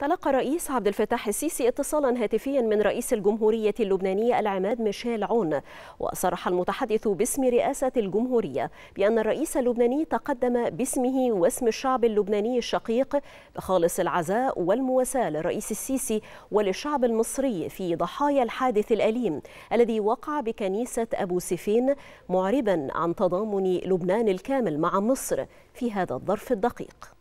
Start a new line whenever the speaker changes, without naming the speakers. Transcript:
تلقى الرئيس عبد الفتاح السيسي اتصالا هاتفيا من رئيس الجمهورية اللبنانية العماد ميشيل عون وصرح المتحدث باسم رئاسة الجمهورية بأن الرئيس اللبناني تقدم باسمه واسم الشعب اللبناني الشقيق بخالص العزاء والمواساة للرئيس السيسي وللشعب المصري في ضحايا الحادث الأليم الذي وقع بكنيسة أبو سيفين معربا عن تضامن لبنان الكامل مع مصر في هذا الظرف الدقيق